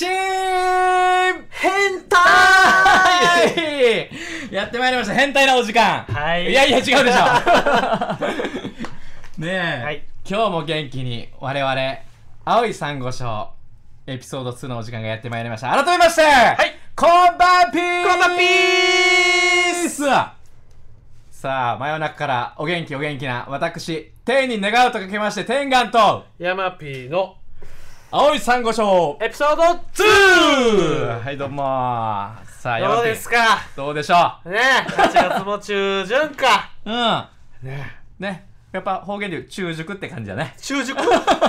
信変態 やってまいりました、変態なお時間。はい。いやいや、違うでしょ。ねえ、はい、今日も元気に、我々、青い珊瑚礁、エピソード2のお時間がやってまいりました。改めまして、はい、こんばんピーこーさあ、真夜中からお元気お元気な私、天に願うとかけまして、天眼と、山 P の青い珊瑚礁エピソード 2! はいどうもさあどうですかどうでしょうねえ8月も中旬かうんねねやっぱ方言で中熟って感じだね中熟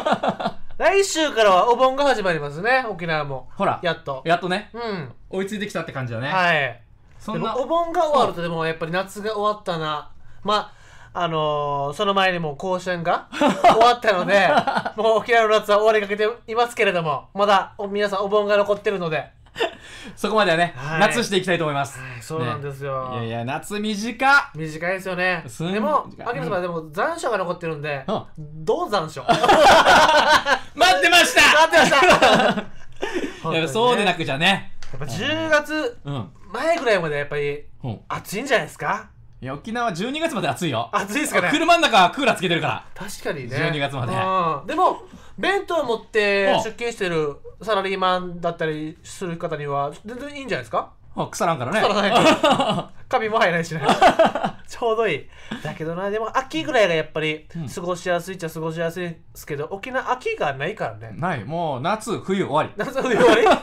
来週からはお盆が始まりますね沖縄もほらやっとやっとねうん追いついてきたって感じだねはいそんなお盆が終わるとでもやっぱり夏が終わったなまああのー、その前にもう甲子園が 終わったのでもう沖縄の夏は終わりかけていますけれどもまだ皆さんお盆が残ってるのでそこまではね、はい、夏していきたいと思います、はい、そうなんですよ、ね、いやいや夏短短いですよねでも秋野様でも残暑が残ってるんで、うん、どう残暑待ってました待ってました、ね、そうでなくじゃねやっぱ10月前ぐらいまでやっぱり暑いんじゃないですか、うん沖縄12月まで暑いよ暑いですかね車の中クーラーつけてるから確かにね12月まで、うん、でも弁当を持って出勤してるサラリーマンだったりする方には全然いいんじゃないですか腐らんからね腐らない 髪も入らないしね ちょうどいいだけどなでも秋ぐらいがやっぱり過ごしやすいっちゃ過ごしやすいですけど、うん、沖縄秋がないからねないもう夏冬終わり夏冬終わ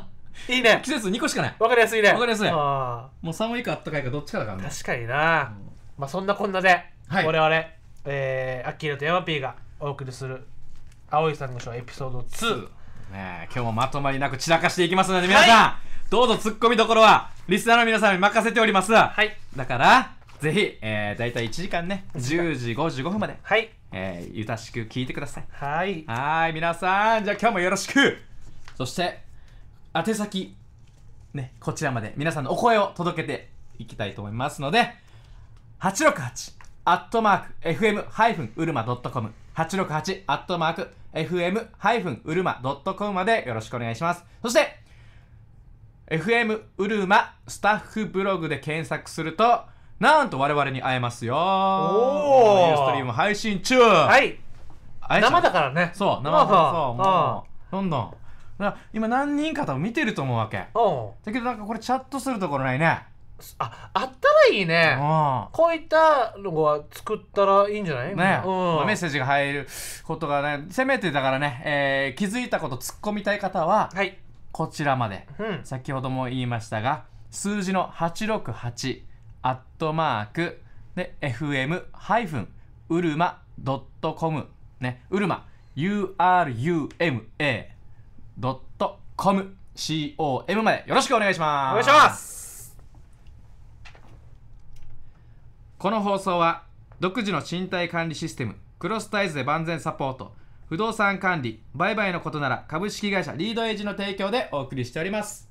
り いいね季節2個しかないわかりやすいねわかりやすいもう寒いか暖かいかどっちかだからね確かにな、うん、まあそんなこんなで、はい、我々、えー、アッキーナとヤマピーがお送りする「青い珊瑚礁エピソード2」ね、今日もまとまりなく散らかしていきますので皆さん、はい、どうぞツッコミどころはリスナーの皆さんに任せております、はい、だからぜひ、えー、大体1時間ね10時55分まで、はいえー、ゆたしく聞いてくださいはいはい皆さんじゃあ今日もよろしくそして宛先、ね、こちらまで皆さんのお声を届けていきたいと思いますので、868アットマーク fm-ulma.com 868アットマーク fm-ulma.com までよろしくお願いします。そして、FM ウルマスタッフブログで検索すると、なんと我々に会えますよ。おーユーストリーム配信中はい。生だからね。そう、生からそう、もう、どんどん。今何人かと見てると思うわけだけどなんかこれチャットするところないねああったらいいねこういったのは作ったらいいんじゃないね、うんまあ、メッセージが入ることがねせめてだからね、えー、気づいたこと突っ込みたい方は、はい、こちらまで、うん、先ほども言いましたが数字の868アットマークで FM ハイフンうるま .com ねうるま URUMA .com com までよろしくお願いしますお願いしますこの放送は独自の身体管理システムクロスタイズで万全サポート不動産管理売買のことなら株式会社リードエイジの提供でお送りしております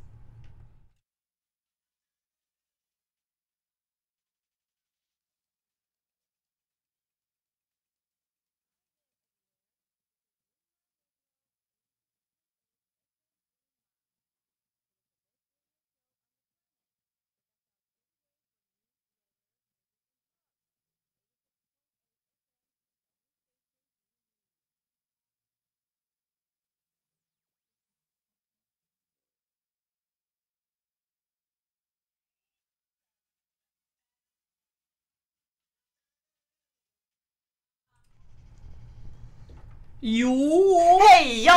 よーへいよ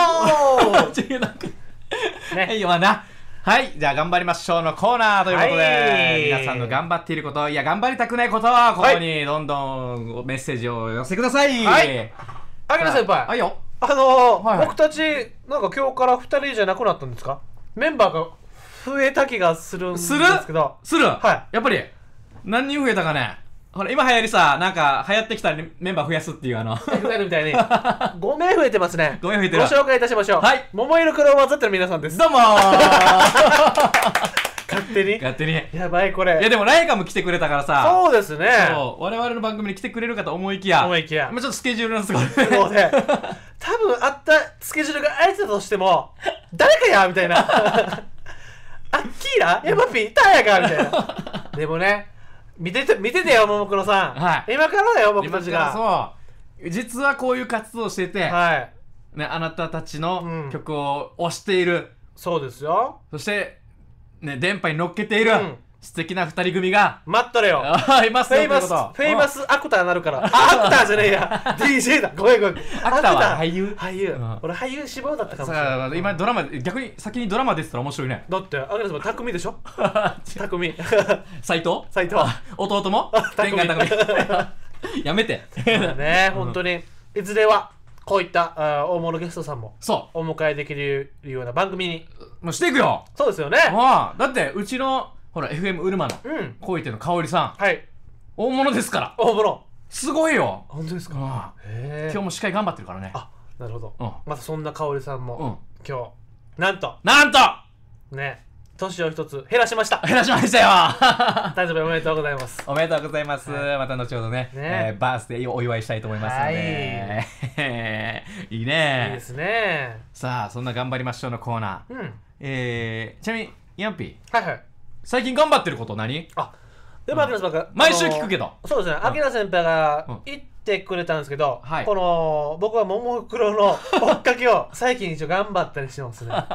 ーちね。いよはな。はい。じゃあ、頑張りましょうのコーナーということで、はい、皆さんの頑張っていること、いや、頑張りたくないことは、ここにどんどんメッセージを寄せてください。はい。あげな先輩。はいよ。あのーはい、僕たち、なんか今日から2人じゃなくなったんですかメンバーが増えた気がするんですけど。するするはい。やっぱり、何人増えたかねほら、今流行りさ、なんか、流行ってきたメンバー増やすっていう、あの。FR みたいに。5 名増えてますね。5名増えてる。ご紹介いたしましょう。はい。桃色クローバーての皆さんです。どうも 勝手に勝手に。やばい、これ。いや、でも、ライカも来てくれたからさ。そうですね。そう。我々の番組に来てくれるかと思いきや。思いきや。まちょっとスケジュールのすごい。そうで。多分、あったスケジュールがあいつだとしても、誰かやみたいな。アッキーラエマピータやヤかみたいな。でもね。見てて見ててよももクロさん、はい、今からだよ僕たちがそう実はこういう活動をしてて、はいね、あなたたちの曲を推している、うん、そうですよそして、ね、電波に乗っけている、うん素敵な二人組が待っとれよあいますフェイマスフェイマスアクターなるからアクターじゃねえや DJ だごめんごめんアクターは俳優俳優、うん、俺俳優志望だったかもしれない今ドラマ逆に先にドラマ出てたら面白いねだってあれさん匠でしょ 匠 斎藤斎藤弟も天下匠やめてね本当に、うん、いずれはこういったあ大物ゲストさんもそうお迎えできるような番組にもうしていくよそうですよねだってうちのほら FM ウルマのうん恋ての香りさんはい大物ですから大物すごいよ本当ですうんかへえ今日も司会頑張ってるからねあなるほどうんまたそんな香織さんうんも今日なんとなんとね年を一つ減らしました減らしましたよ 大丈夫おめでとうございますおめでとうございます。また後ほどね、ねえーバースデーをお祝いしたいと思いますので。い、いいいですねさあ、そんな頑張りましょうのコーナー。うんえーちなみに、ヤンピー、はいはい最近頑張ってること何あでも、アキ先輩毎週聞くけどそうですねアキラ先輩が言ってくれたんですけど、はい、この僕はももクロの 追っかけを最近一応頑張ったりしてますねヤ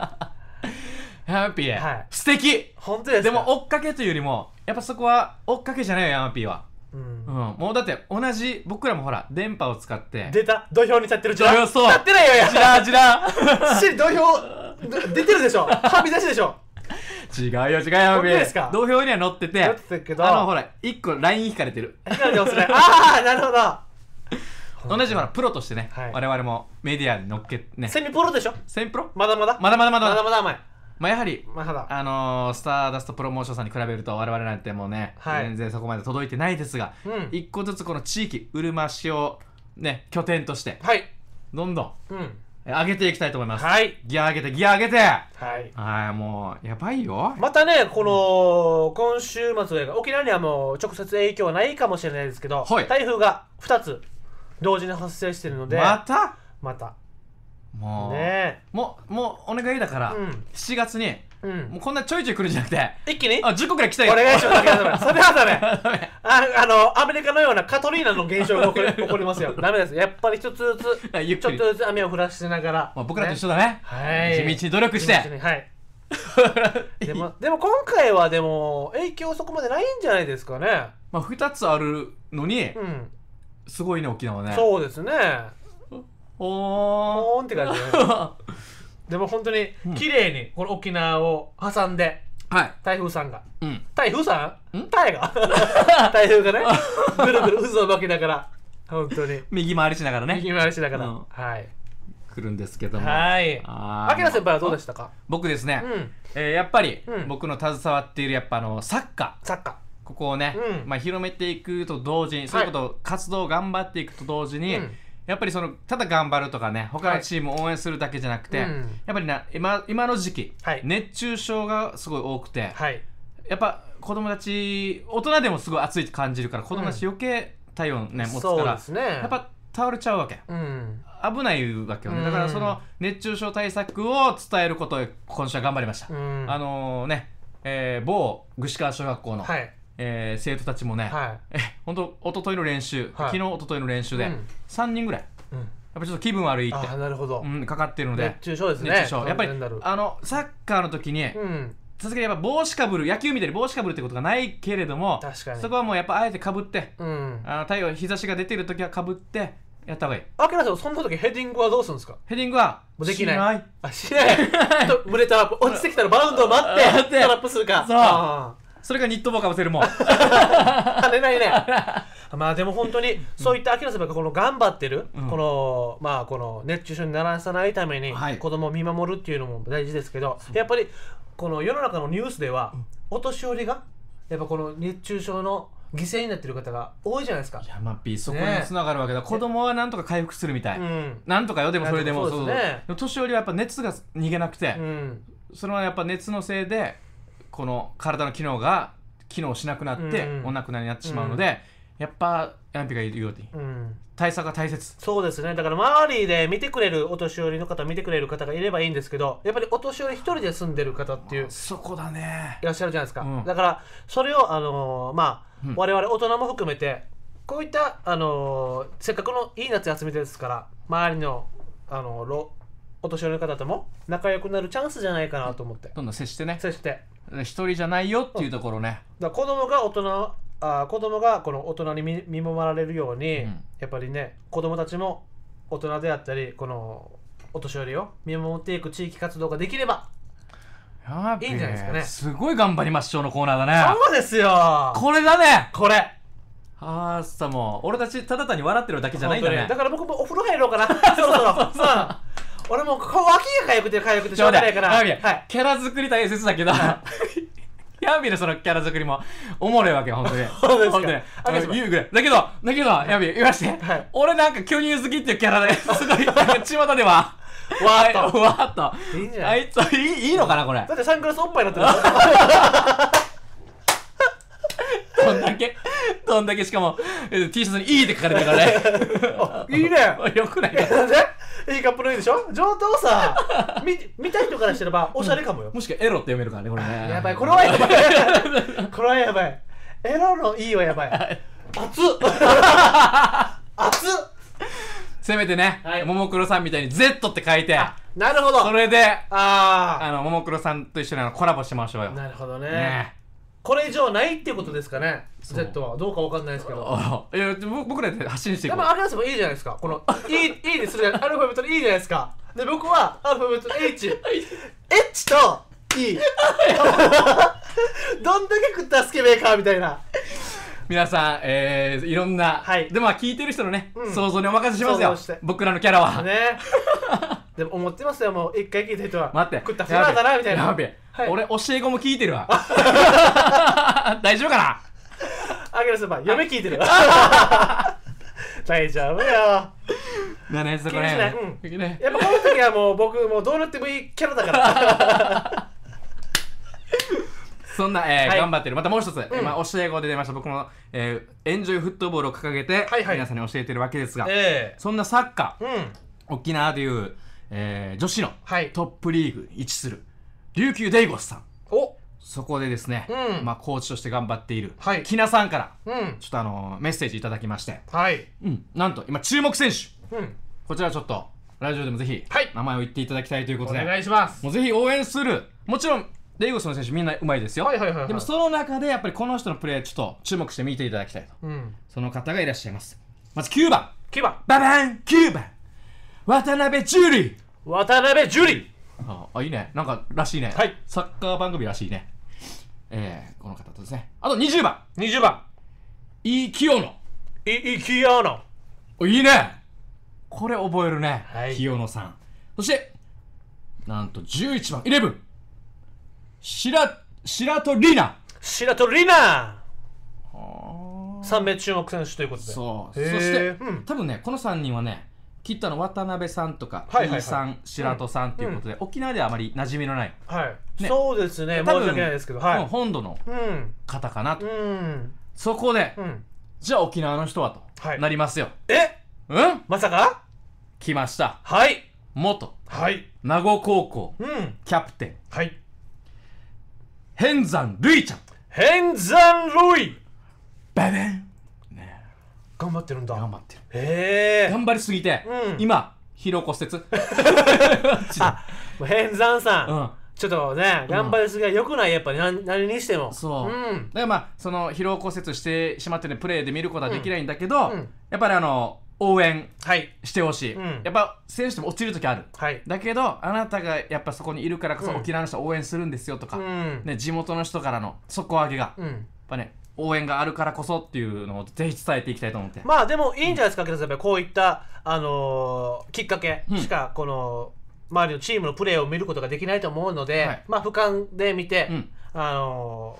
マピー、はい、素敵本当ですでも追っかけというよりもやっぱそこは追っかけじゃないよヤマピーはうん、うん、もうだって同じ僕らもほら電波を使って出た土俵に立ってるじゃん立ってないよやじらじら土俵出てるでしょはみ出しでしょ違うよ違うよ本ですか土俵には載っててってけどあのほら1個 LINE 引かれてるれ ああなるほど 同じほらプロとしてね、はい我々もメディアに乗っけねセミプロでしょセミプロまだまだまだまだまだまだまだ甘いまあやはりまだあのースターダストプロモーションさんに比べると我々なんてもうね、はい全然そこまで届いてないですが、うん一個ずつこの地域うるま市をね拠点としてはいどんどんうん上げていきたいと思います。はい。ギア上げて、ギア上げて。はい。はい、もう、やばいよ。またね、この、今週末、沖縄にはもう直接影響はないかもしれないですけど、はい、台風が2つ同時に発生してるので、またまた。もう、ねもう、もうお願いだから、うん、7月に、もうこんなちょいちょい来るんじゃなくて一気にあ10個くらい来たよお願いしますそれはダメ ああのアメリカのようなカトリーナの現象が起こり 起こりますよダメですやっぱり一つずつ ちょっとずつ雨を降らせながら、まあ、僕らと一緒だね、ね、はい地道に努力してはいでもでも今回はでも影響そこまでないんじゃないですかねまあ2つあるのに、うん、すごいね沖縄ねそうですねほーんって感じ、ね、でも本当に綺麗にこの沖縄を挟んで、はい、台風さんが、うん、台風さん台が 台風がねぐるぐる渦を巻きながら本当に右回りしながらね右回りしながら、うん、はい来るんですけどもはいあきら先輩はどうでしたか僕ですね、うん、えー、やっぱり、僕の携わっているやっぱあのサッカーサッカーここをね、まあ、広めていくと同時に、そういうこと活動を頑張っていくと同時に、やっぱりそのただ頑張るとかね他のチームを応援するだけじゃなくて、はいうん、やっぱりな今今の時期、はい、熱中症がすごい多くて、はい、やっぱ子供たち大人でもすごい暑いって感じるから子供たち余計体温ね、うん、持つから、ね、やっぱ倒れちゃうわけ、うん、危ないわけよねだからその熱中症対策を伝えることを今週は頑張りました、あのー、ね、えー、某具志川小学校の、はいえー、生徒たちもね、はい、え本当一昨日の練習、はい、昨日一昨日の練習で、うん、3人ぐらい、うん、やっぱちょっと気分悪いってなるほど、うん、かかってるので熱中症ですね熱中症やっぱりあのサッカーの時に、うんさすがにやっぱ帽子かぶる野球みたいに帽子かぶるってことがないけれども確かにそこはもうやっぱあえてかぶって、うん、あの太陽日差しが出てる時はかぶってやった方がいいあきらさんそんな時ヘディングはどうするんですかヘディングはできないあしないとブレたら落ちてきたらバウンドを待って トラップするかそうそれがニット帽かぶせるもん跳ないね まあでも本当にそういった秋の先輩がこの頑張ってる、うん、このまあこの熱中症にならさないために子供を見守るっていうのも大事ですけど、はい、やっぱりこの世の中のニュースではお年寄りがやっぱこの熱中症の犠牲になってる方が多いじゃないですかヤマピーそこにつながるわけだ、ね、子供はなんとか回復するみたい、なんとかよでもそれでも、そうですね、年寄りはやっぱ熱が逃げなくて、うん、それはやっぱ熱のせいでこの体の機能が機能しなくなって、うんお亡くなりになってしまうので、やっぱヤンピが言うようにうん、対策が大切そうですねだから周りで見てくれるお年寄りの方見てくれる方がいればいいんですけどやっぱりお年寄り一人で住んでる方っていうそこだねいらっしゃるじゃないですか、うんだからそれをあのーまあ、うん我々大人も含めてこういったあのーせっかくのいい夏休みですから周りのあのーろお年寄りの方とも仲良くなるチャンスじゃないかなと思ってどんどん接してね接して一人じゃないよっていうところね、子供が大人あ子供がこの大人に見守られるように、うんやっぱりね子供たちも大人であったりこのお年寄りを見守っていく地域活動ができればやいいんじゃないですかねすごい頑張りましょうのコーナーだねそうですよこれだねこれあさもう俺たちただ単に笑ってるだけじゃないんだねだから僕もお風呂入ろうかな そうそそうう俺も顔脇が痒くて痒くてしょうがないから。はい、キャラ作り大切だけど、ヤンのそのキャラ作りもおもろいわけよ、本当に。言うぐらい。だけど、だけど、ヤンビ、言わして、はい、俺なんか巨乳好きっていうキャラで、すごい、巷では。わーっと。わーっと。いいんじゃないあいつ、いいいいのかな、これ。だってサングラスおっぱいになってる。どんだけどんだけしかも T シャツに「いい」って書かれてるからね いいね よくない いいカップのいいでしょ上等さ見見た人からしてればおしゃれかもよ、もしくはエロって読めるからねこれねやばいこれはやばいこれはやばいエロのいいはやばい熱っ熱っせめてね、ももクロさんみたいに Z って書いてなるほどそれでああのももクロさんと一緒にコラボしましょうよなるほどねねこれ以上ないっていうことですかね Z はどうかわかんないですけどいや僕らで発信していくアルファベットもいいじゃないですかこの E, e にするアルファベットでいいじゃないですかで僕はアルファベット H H と E どんだけ食ったスケベーカーみたいな皆さん、えー、いろんな、はい、でも聞いてる人のね、うん、想像にお任せしますよ僕らのキャラはね でも思ってますよ、もう一回聞いた人は。待って。食ったフラだな、みたいな。やべ、は俺、教え子も聞いてるわ。大丈夫かなあげる先輩、嫁聞いてる。大丈夫よ。だね、そこね。ねやっぱこの時はもう僕、もうどうなってもいいキャラだから。そんな、えー、はい、頑張ってる。またもう一つ、うん、まあ、教え子で出ました。僕も、えー、エンジョイフットボールを掲げて、はいはい、皆さんに教えてるわけですが、えー、そんなサッカー、うん、沖縄というえー、女子のトップリーグ位置する、琉球デイゴスさん。おそこでですね、うん、まあ、コーチとして頑張っている、はい、さんから、うん、ちょっとあのメッセージいただきまして、はいうん、なんと今注目選手、うん、こちらちょっとラジオでもぜひ、はい、名前を言っていただきたいということでお願いしますもうぜひ応援するもちろんレイゴスの選手みんなうまいですよ、はいはいはい、はい、でもその中でやっぱりこの人のプレーちょっと注目して見ていただきたいと、うん、その方がいらっしゃいますまず9番9番ババン9番渡辺ジュリー渡辺ジュリーああいいねなんからしいね、はい、サッカー番組らしいねえー、この方とですねあと20番20番イキヨノイキヨノいいねこれ覚えるね、はい、清野さんそしてなんと11番11白白鳥里奈白鳥里奈3名注目選手ということでそうそして、うん、多分ねこの3人はねきっとあの渡辺さんとか、ははいさん白戸さんということで、うん、沖縄ではあまり馴染みのない、はいね、そうですね申し訳ないですけど、はい、本土の方かなと、うん、そこで、うん、じゃあ沖縄の人はと、なりますよえうんまさか来ましたはい元、はい、名護高校、うん、キャプテンはい変山るいちゃん変山るいバベン頑張ってるんだ頑張ってるへえ頑張りすぎて、うん、今疲労骨折 あ変山さん、うんちょっとね、頑張りすぎはよくない、やっぱり何何にしても。そう。うん、だからまあ、その疲労骨折してしまってね、プレーで見ることはできないんだけど、うんうん、やっぱりあの、応援してほしい、はい、やっぱ選手でも落ちる時ある、はい、だけどあなたがやっぱそこにいるからこそ沖縄の人応援するんですよとか、ね、地元の人からの底上げが、やっぱね応援があるからこそっていうのをぜひ伝えていきたいと思ってまあでもいいんじゃないですか、うん、さんやっぱこういったあのー、きっかけしかこの、周りのチームのプレーを見ることができないと思うので、はい、まあ俯瞰で見て、うん、あの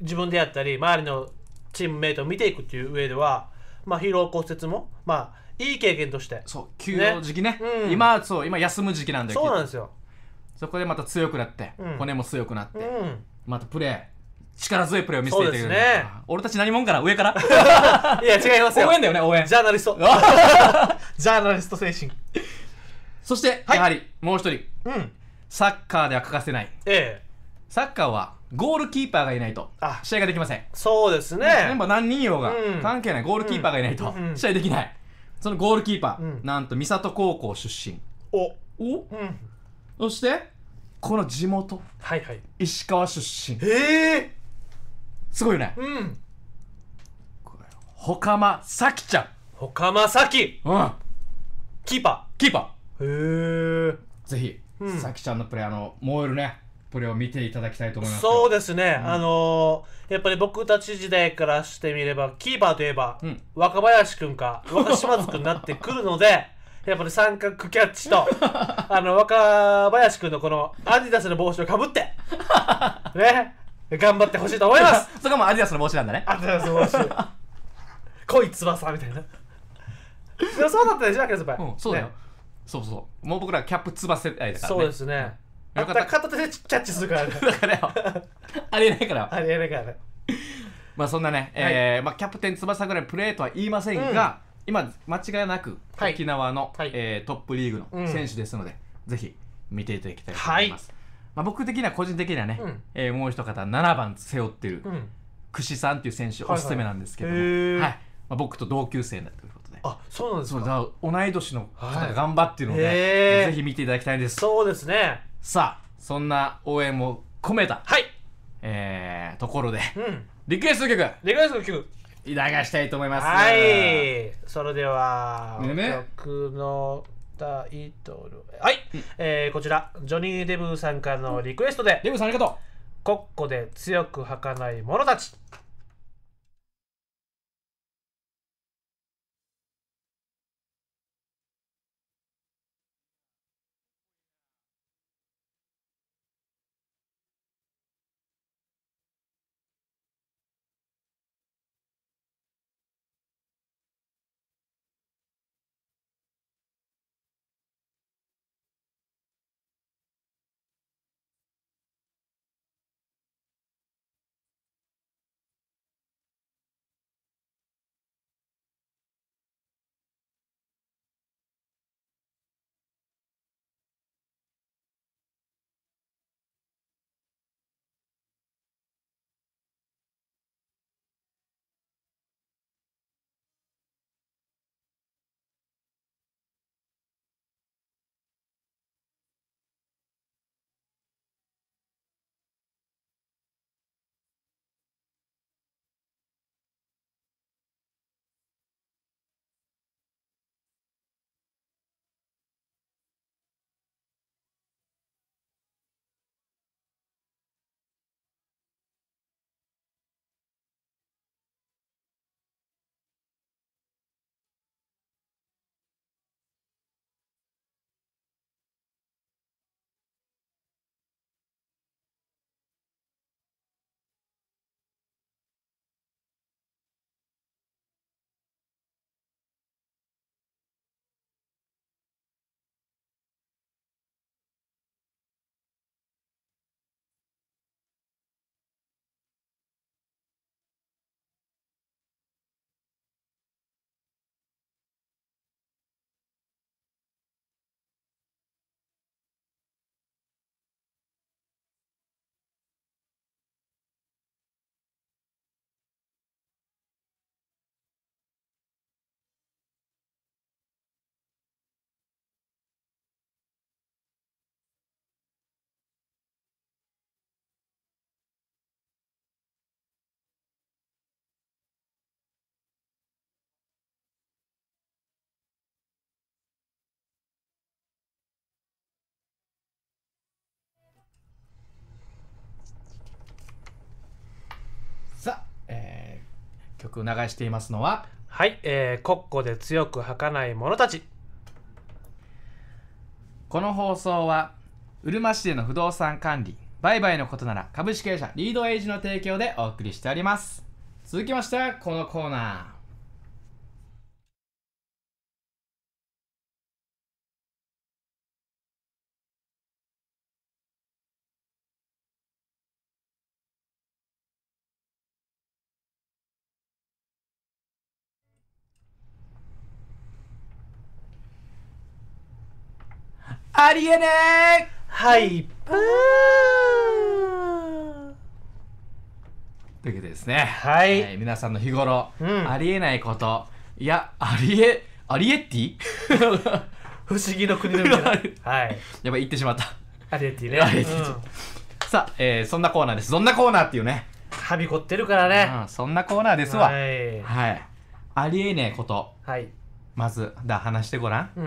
ー、自分であったり周りのチームメイトを見ていくっていう上ではまあ疲労骨折もまあいい経験としてそう休養時期ね、ねうん、今そう今休む時期なんだけどそうなんですよそこでまた強くなって、骨も強くなって、うん、またプレー力強いプレーを見せていただいる、俺たち何者かな上から いや違いますよ応援だよね応援ジャーナリスト ジャーナリスト精神そして、はい、やはりもう一人、うん、サッカーでは欠かせない、ええ、サッカーはゴールキーパーがいないと試合ができませんそうですねメンバー何人用が、うん、関係ないゴールキーパーがいないと、試合できない、そのゴールキーパー、うん、なんと三里高校出身おお、そしてこの地元、はいはい、石川出身ええーすごいよねうんほかまさきちゃんほかまさきうんキーパーキーパーへえぜひ、さきちゃんのプレーあの燃えるねプレーを見ていただきたいと思いますそうですね、うん、あのー、やっぱり僕たち時代からしてみればキーパーといえば、うん、若林君か 若島津君になってくるのでやっぱり三角キャッチと あの若林君のこのアディダスの帽子をかぶって ね頑張ってほしいと思います そこもアディダスの帽子なんだねアディダスの帽子濃い翼みたいなそうだったでしょ秋田先輩、うん、そうだよ、ね、そうそうもう僕らキャップ翼世ないから、ね、そうですねよかった片手でキャッチするからねだからよ ありえないからありえないからねまあそんなね、えー、まあ、キャプテン翼ぐらいプレーとは言いませんが、うん、今間違いなく沖縄の、はい、えー、トップリーグの選手ですので、うん、ぜひ見ていただきたいと思います、はいまあ、僕的には個人的にはね、うん、えー、もう一方7番背負ってる、うん、串さんっていう選手、おすすめなんですけど、はい、はい、まあ、僕と同級生だということであそうなんですか同い年の方が頑張ってるので、はい、ぜひ見ていただきたいですそうですねさあそんな応援も込めた、はいえー、ところで、うん、リクエスト曲リクエスト曲い流したいと思いますはいそれでは、ね、曲のたいとるはい、うん、えー、こちらジョニー・デブさんからのリクエストで、デブさんありがとうコッコで強く吐かない者たちさあ、えー、曲流していますのははい、えー、国庫で強く儚い者たちこの放送はうるま市での不動産管理売買のことなら株式会社リードエイジの提供でお送りしております続きましてはこのコーナーありえねえハイパーというわけですね、はい、皆さんの日頃、うん、ありえないこといやありえありえってィ 不思議の国のみた いな、はい、やばい言ってしまったアリエティね、うん、さあ、えー、そんなコーナーですどんなコーナーっていうねはびこってるからね、うん、そんなコーナーですわ、はい、はい、ありえねえこと、はい、まずだ話してごらんう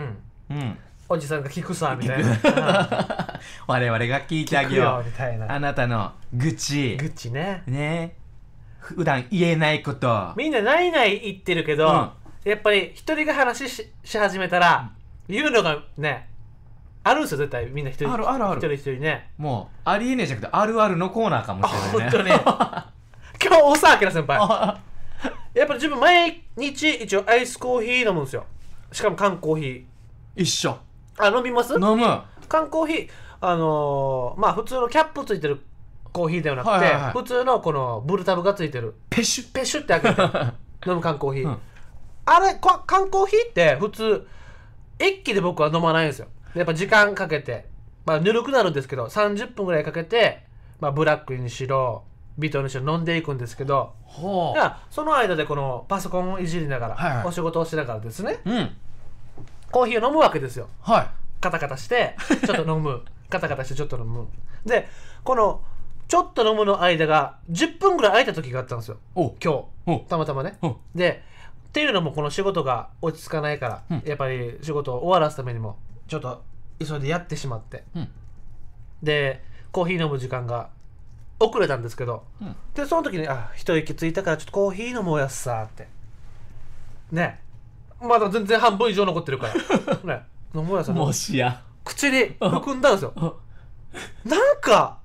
ん、うんおじさんが聞くさみたいな 我々が聞いてあげようみたいなあなたの愚痴愚痴ねね普段言えないことみんなないない言ってるけど、うん、やっぱり一人が話しし始めたら、うん、言うのがねあるんですよ絶対みんな一人あるあるある一人一人ねもうありえねえじゃなくてあるあるのコーナーかもしれない、ね、本当に 今日大沢ら先輩やっぱり自分毎日一応アイスコーヒー飲むんですよしかも缶コーヒー一緒あ飲みます飲む缶コーヒーあのー、まあ普通のキャップついてるコーヒーではなくて、はいはいはい、普通のこのブルタブがついてるペシュペシュって開けて 飲む缶コーヒー、うん、あれ缶コーヒーって普通一気で僕は飲まないんですよやっぱ時間かけてまあぬるくなるんですけど30分ぐらいかけて、まあ、ブラックにしろビートにしろ飲んでいくんですけどその間でこのパソコンをいじりながら、はいはい、お仕事をしながらですね、うんコーヒーを飲むわけですよはい カタカタしてちょっと飲むカタカタしてちょっと飲むでこのちょっと飲むの間が10分ぐらい空いた時があったんですよお今日たまたまねでっていうのもこの仕事が落ち着かないから、うん、やっぱり仕事を終わらすためにもちょっと急いでやってしまって、うん、でコーヒー飲む時間が遅れたんですけど、うん、でその時にあ一息ついたからちょっとコーヒー飲もうやっさってねまだ全然半分以上残ってるから ね野村さんもしや口に含んだんですよなんか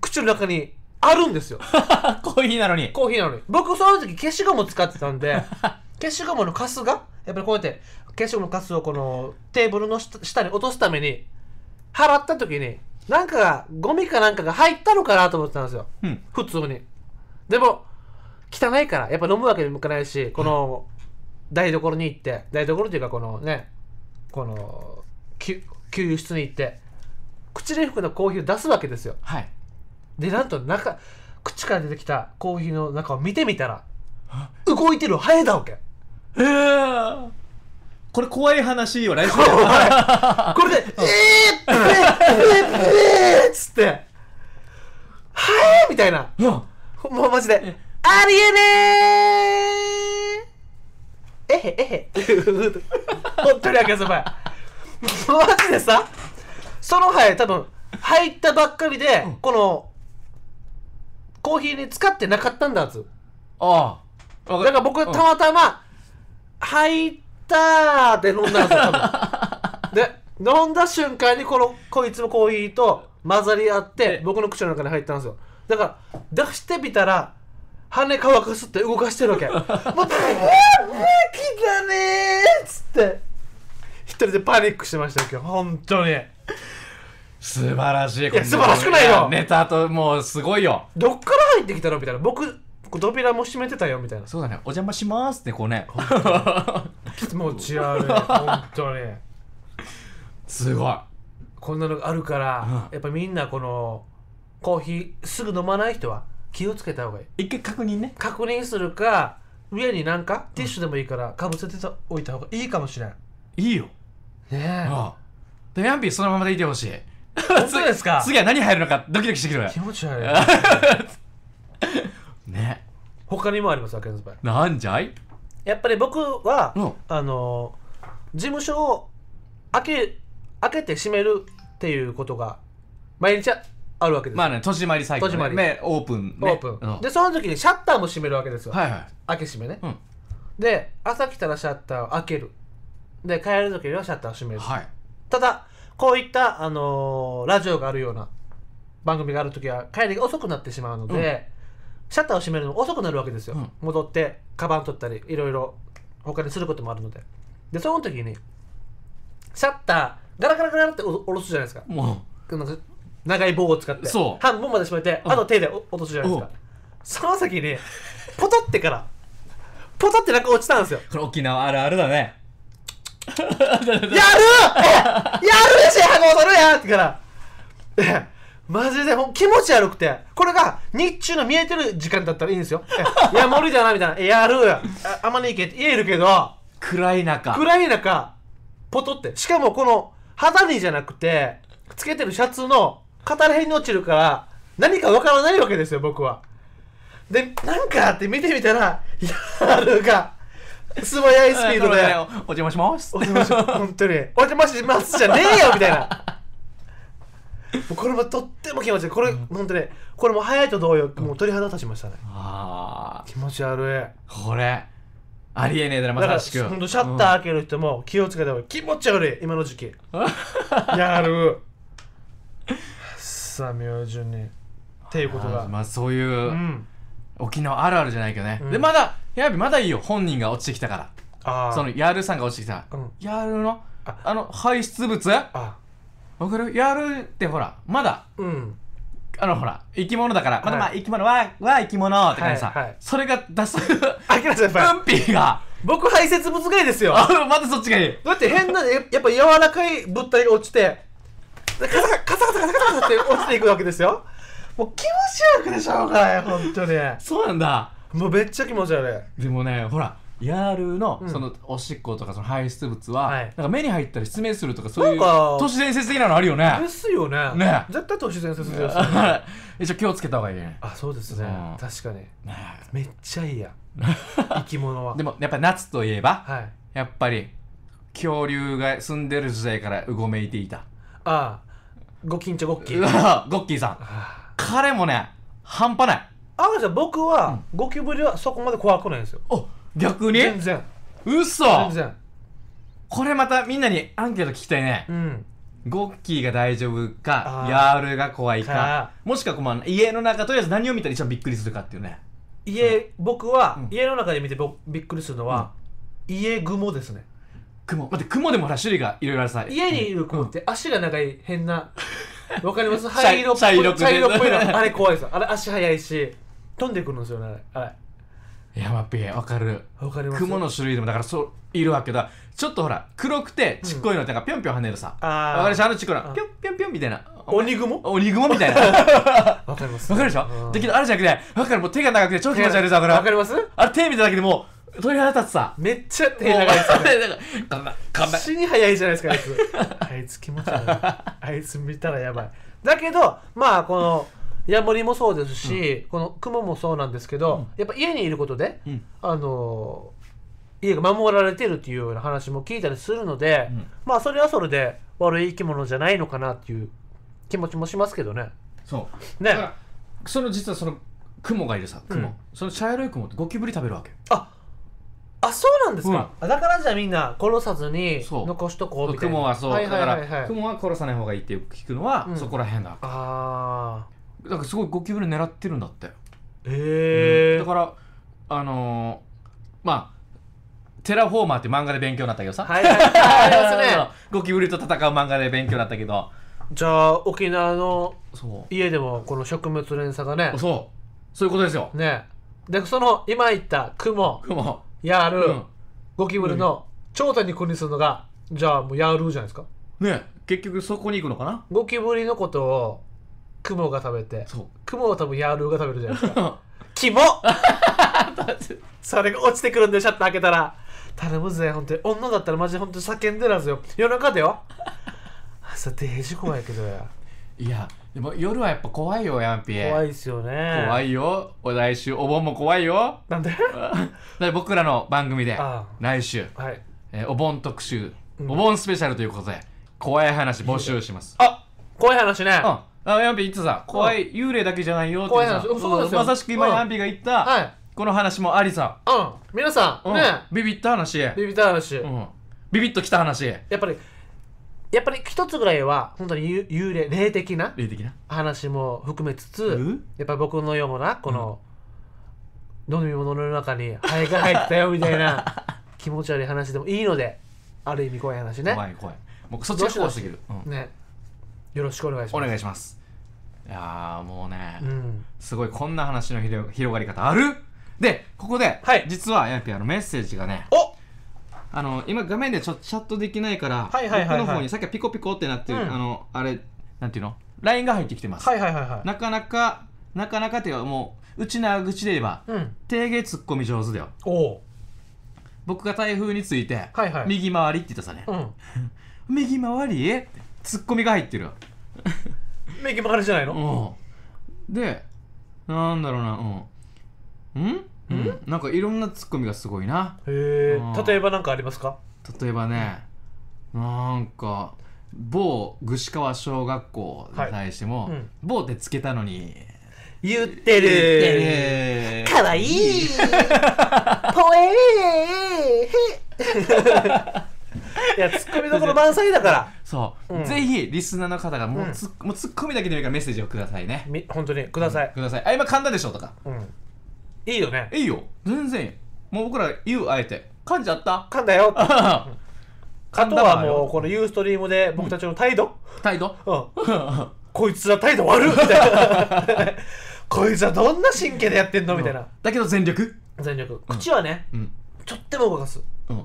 口の中にあるんですよ コーヒーなのにコーヒーなのに僕その時消しゴム使ってたんで 消しゴムのカスがやっぱりこうやって消しゴムのカスをこのテーブルの下に落とすために払った時になんかゴミかなんかが入ったのかなと思ってたんですよ、うん、普通にでも汚いからやっぱ飲むわけにもいかないしこの台所に行って台所っていうかこのねこの給油室に行って口で吹くのコーヒーを出すわけですよ、はい、でなんと中口から出てきたコーヒーの中を見てみたら動いてるハエだわけええー、これ怖い話は来週 これで「えー、っ!」えー、っつって「ハエ!」みたいな、うん、もうマジで「ありえねえ!」えへえへっていうほっとるわけですお前マジでさそのはい多分入ったばっかりで、うん、このコーヒーに使ってなかったんだつああだから僕、たまたま入ったーって飲んだんですよ多分 で飲んだ瞬間にこのこいつのコーヒーと混ざり合って僕の口の中に入ったんですよだから出してみたら羽乾かすって動かしてるわけ もうブーブーねっつって一人でパニックしてましたよ今日本当に素晴らしいいや素晴らしくないよネタともうすごいよどっから入ってきたのみたいな僕扉も閉めてたよみたいなそうだねお邪魔しますってこうね気持 ち悪い本当にすごいこんなのがあるから、うん、やっぱみんなこのコーヒーすぐ飲まない人は気をつけた方がいい一回確認ね確認するか上になんかティッシュでもいいからかぶせておいた方がいいかもしれんいいよねえああでヤンピーそのままでいてほしいそうですか 次は何入るのかドキドキしてくる気持ち悪い ね他にもありますわけですなんじゃいやっぱり僕は、うん、あの事務所を開け開けて閉めるっていうことが毎日あるわけですまあね、閉じまり最イね。まりね、オープン、ね、オープン、うん。で、その時にシャッターも閉めるわけですよ。はいはい。開け閉めね。うん、で、朝来たらシャッターを開ける。で、帰る時にはシャッターを閉める。はい。ただ、こういった、あのー、ラジオがあるような番組がある時は、帰りが遅くなってしまうので、うん、シャッターを閉めるの遅くなるわけですよ。戻って、カバン取ったり、いろいろ他にすることもあるので。で、その時に、シャッター、ガラガラガラって下ろすじゃないですか。もう。長い棒を使ってそう半分までしまってあと手で落とすじゃないですかその先にポトってからポトってなんか落ちたんですよこれ沖縄あるあるだねやるやるでしょ箱を取るやってからマジで気持ち悪くてこれが日中の見えてる時間だったらいいんですよいや無理だなみたいな「やるああまねいけ」って言えるけど暗い中暗い中ポトってしかもこの肌にじゃなくてつけてるシャツの語らへんに落ちるから何かわからないわけですよ僕はでなんかって見てみたらやるが素早いスピードで 「お邪魔します」お邪魔します 本当に「お邪魔します」じゃねえよみたいなこれもとっても気持ちいいこれ、うん、本当ねこれも早いと同様、うよ。もう鳥肌立ちましたねああ気持ち悪いこれありえねえだろまさしく本当、シャッター開ける人も気をつけた方が気持ち悪い今の時期 やるさ明順にっていうことがまあそういう、うん、沖縄あるあるじゃないけどね、うん、でまだやまだいいよ本人が落ちてきたからそのヤールさんが落ちてきた、うん、ヤールのあの排出物わかるヤールってほらまだ、うん、あのほら生き物だから、まだまあ生き物はは生き物って感じさ、はいはい、それが出すあきらん輩うんぴが僕排泄物がいいですよまだそっちがいいだって変なやっぱ柔らかい物体が落ちてカサカサカサカサカサって落ちていくわけですよもう気持ち悪くでしょうがない本当にそうなんだもうめっちゃ気持ち悪いでもねほらヤールのそのおしっことかその排出物は、はいなんか目に入ったり失明するとかそういう都市伝説的なのあるよねですよねね絶対都市伝説ですよ、ね、一 応気をつけた方がいいねあそうですね確かにめっちゃいいや 生き物はでもやっぱ夏といえばはいやっぱり恐竜が住んでる時代からうごめいていたああご近所ごっきゴッキーさん彼もね半端ないあのじゃん僕は、ゴキブリはそこまで怖くないんですよお逆に全然嘘全然これまたみんなにアンケート聞きたいねうんゴッキーが大丈夫かヤールが怖いかもしくはこ家の中とりあえず何を見たら一番びっくりするかっていうね家、僕は、家の中で見てびっくりするのは、家雲ですね雲待って雲でもほら種類がいろいろあるさ家にいる雲って足が長い変な わかります茶色っぽい茶色っぽいのあれ怖いですあれ足速いし飛んでくるんですよねあれいやわかるわかります雲の種類でもだからそういるわけだちょっとほら黒くてちっこいのってなんかぴょんぴょん跳ねるさわかるしあのちっこいのぴょんぴょんぴょんみたいな鬼雲鬼雲みたいな わかりますわかるでしょできるあれじゃなくてわかるもう手が長くて超気持ち悪いさわかりますあれ手見ただけでもう鳥肌立つさめっちゃ手長いですね死に早いじゃないですかあいつあいつ気持ち悪いあいつ見たらやばいだけどまあこのヤモリもそうですし、うん、このクモもそうなんですけど、うん、やっぱ家にいることで、うん、あの家が守られてるっていうような話も聞いたりするので、まあそれはそれで悪い生き物じゃないのかなっていう気持ちもしますけどねそうねその実はそのクモがいるさ雲、その茶色いクモってゴキブリ食べるわけああそうなんですか、うん、だからじゃあみんな殺さずに残しとこうみたいな雲はそう、はいはいはいはい、だから雲は殺さない方がいいってよく聞くのは、うん、そこら辺だああだからすごいゴキブリ狙ってるんだってへえーうん、だからあのー、まあテラフォーマーって漫画で勉強になったけどさ、はいはいはいね、ゴキブリと戦う漫画で勉強になったけどじゃあ沖縄の家でもこの植物連鎖がねそうそういうことですよねでその今言った雲雲やる、ゴキブリの頂点に君にするのが、じゃあもうやるじゃないですか。ね結局そこに行くのかなゴキブリのことをモが食べてそう雲は多分ヤールーが食べるじゃないですか キモ それが落ちてくるんでシャッター開けたら頼むぜ本当に女だったらマジで本当に叫んでるんですよ夜中でよさてへじ怖いけどやいやでも夜はやっぱ怖いよヤンピエ怖いですよね怖いよお来週お盆も怖いよなんで 僕らの番組で来週、はいえー、お盆特集、うん、お盆スペシャルということで怖い話募集しますあ怖い話ねうんあヤンピー言ってさ怖い幽霊だけじゃないよって怖い話そうまさしく今、ん、ヤンピーが言った、はい、この話もありさうん皆さん、うん、ねビビった話ビビった話、うん、ビビッときた話やっぱりやっぱり一つぐらいは本当に幽霊霊的な霊的な話も含めつつやっぱ僕のようなこの、飲み物の中にハエが入ったよみたいな 気持ち悪い話でもいいのである意味怖い話ね怖い怖いもうそっちが怖すぎる、うん、ねよろしくお願いしますお願いしますいやもうね、うん、すごいこんな話の広がり方あるでここで、はい、実はヤンピーのメッセージがねおあの今画面でちょっとチャットできないから僕の方にさっきはピコピコってなってる、うん、あのあれなんていうの LINE が入ってきてます、はいはいはいはい、なかなかなかなかっていうかもううちなちで言えば、うん、定芸ツッコミ上手だよお僕が台風について、はいはい、右回りって言ったさね、うん、右回りツッコミが入ってる右回りじゃないのでなんだろうなうんんうん、なんかいろんなツッコミがすごいなへえ例えば何かありますか例えばねなんか某具志川小学校に対しても「はいうん、某」ってつけたのに言ってる言ってかわいい ポエーいやツッコミどころ満載だからそう、うん、ぜひリスナーの方がもうツうん、もうツッコミだけでもいいからメッセージをくださいねみ本当にください、くださいあ今噛んだでしょうとか、いいよねいいよ全然いいもう僕ら言うあえて噛んじゃった噛んだよ噛ん あとはもうこのユーストリームで僕たちの態度、態度、うん、こいつは態度悪みたいな こいつはどんな神経でやってんのみたいな、だけど全力全力口はね、ちょっとも動かす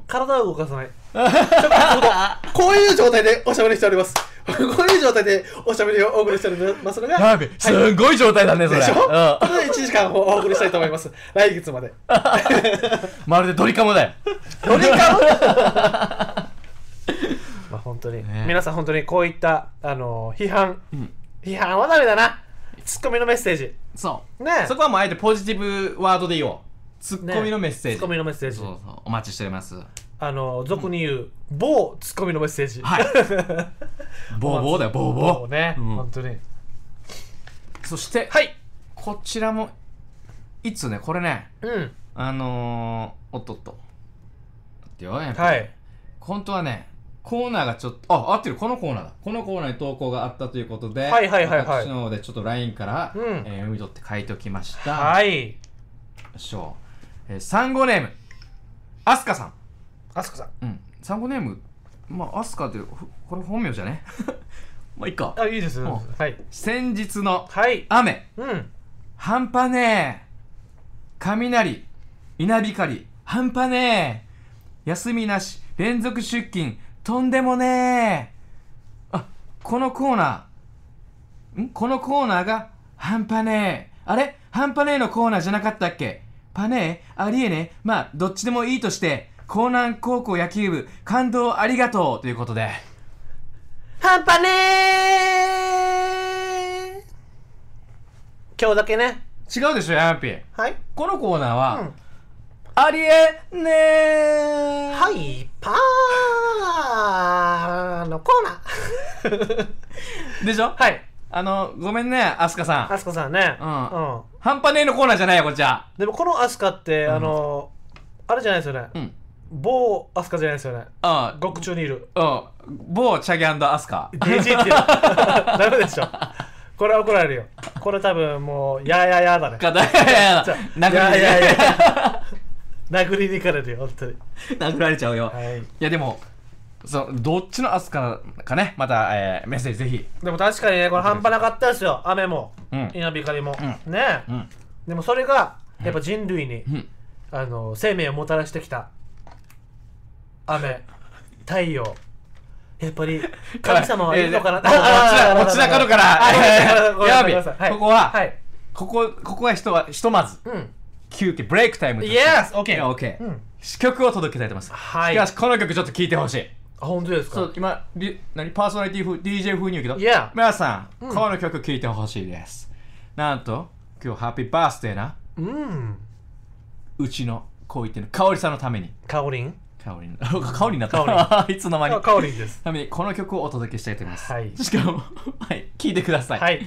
体を動かさない こういう状態でおしゃべりしております こういう状態でおしゃべりをお送りしておりますのがすごい状態だねそれでしょ、うん、こ1時間お送りしたいと思います来月まで まるでドリカムだよドリカムまあ本当に、ね、皆さん本当にこういったあの批判、うん、批判はダメだなツッコミのメッセージそうねそこはもうあえてポジティブワードで言おうツッコミのメッセージ、ツッコミのメッセージそうそうお待ちしておりますあの俗に言う、某ツッコミのメッセージはいボー だよ某某ボね、うん本当にそして、はいこちらもいつねこれねうんあのー、おっとっと待ってよやっぱはい本当はねコーナーがちょっとあ合ってるこのコーナーだこのコーナーに投稿があったということで、はいはいはいはい私の方でちょっと LINE から、うんえー読み取って書いておきました、はいよいしょうえー、サンゴネームアスカさんアスカさんうんサンゴネームまあアスカってこれ本名じゃね まあいいかあいいです、はい、先日の雨、はい、うん、半端ねえ雷稲光半端ねえ休みなし連続出勤とんでもねえあこのコーナーんこのコーナーが半端ねえあれ半端ねえのコーナーじゃなかったっけパネーありえねまあ、どっちでもいいとして、江南高校野球部、感動ありがとうということで。半端ねー今日だけね。違うでしょ、ヤンピー。はい。このコーナーは、うん、ありえねーはい、パーのコーナー でしょはい。あの、ごめんね、アスカさん。アスカさんね。うん。うん。半端ねえのコーナーじゃないよ、こっちは。でもこのアスカって、あの、あれじゃないですよね。うん。某アスカじゃないですよね。ああ。獄中にいる。うん。某チャギアスカ。デジって。ダメでしょ。これは怒られるよ。これ多分もう、やややだね。かだややだ。殴られややや。殴りに行かれるよ、本当に。殴られちゃうよ。はい。いや、でも、そのどっちの明日かかねまた、えー、メッセージぜひでも確かにねこれ半端なかったですよ雨も、うん、稲光も、うん、ね、うん、でもそれがやっぱ人類に、うん、あの生命をもたらしてきた雨太陽やっぱり 神様はいるのかな、えー、持ちなかるから、えー、やべ、はい、ここは、はい、ここここはひとはひとまず、うん休憩ブレイクタイムッケーオッケー、うん、曲を届けたいと思います。はい。しかし、この曲ちょっと聴いてほしい。本当ですかそう今リ何パーソナリティ風 DJ 風に言うけど、yeah. 皆さん、うん、この曲聴いてほしいですなんと今日ハッピーバースデーな、うん、うちの恋手の香りさんのために香りん香りん香 りになった いつの間に香りんですためにこの曲をお届けしたいと思います、はい、しかも はい聴いてください、はい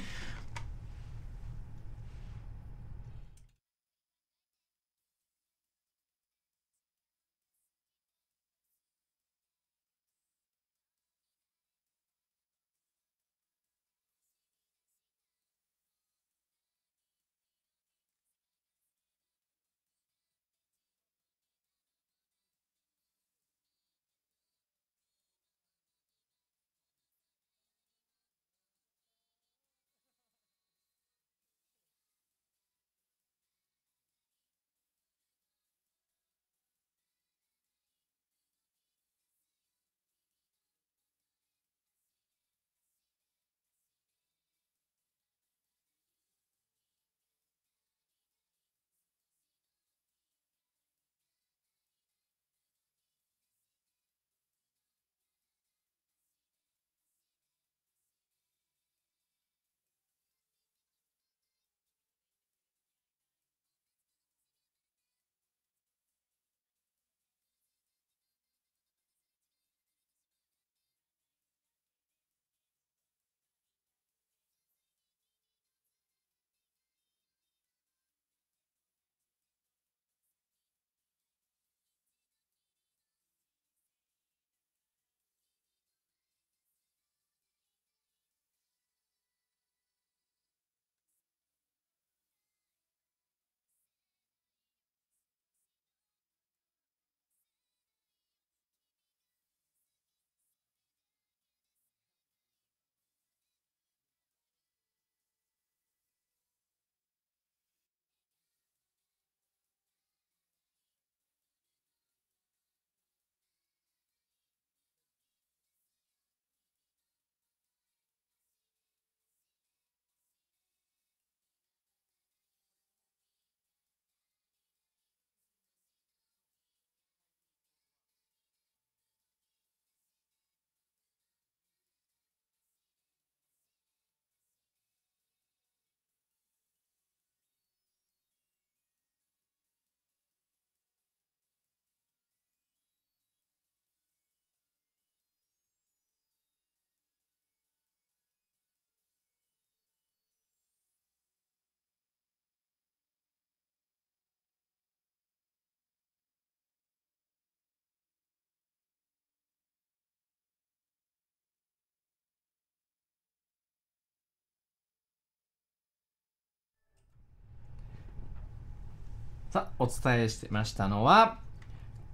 さあ、お伝えしてましたのは、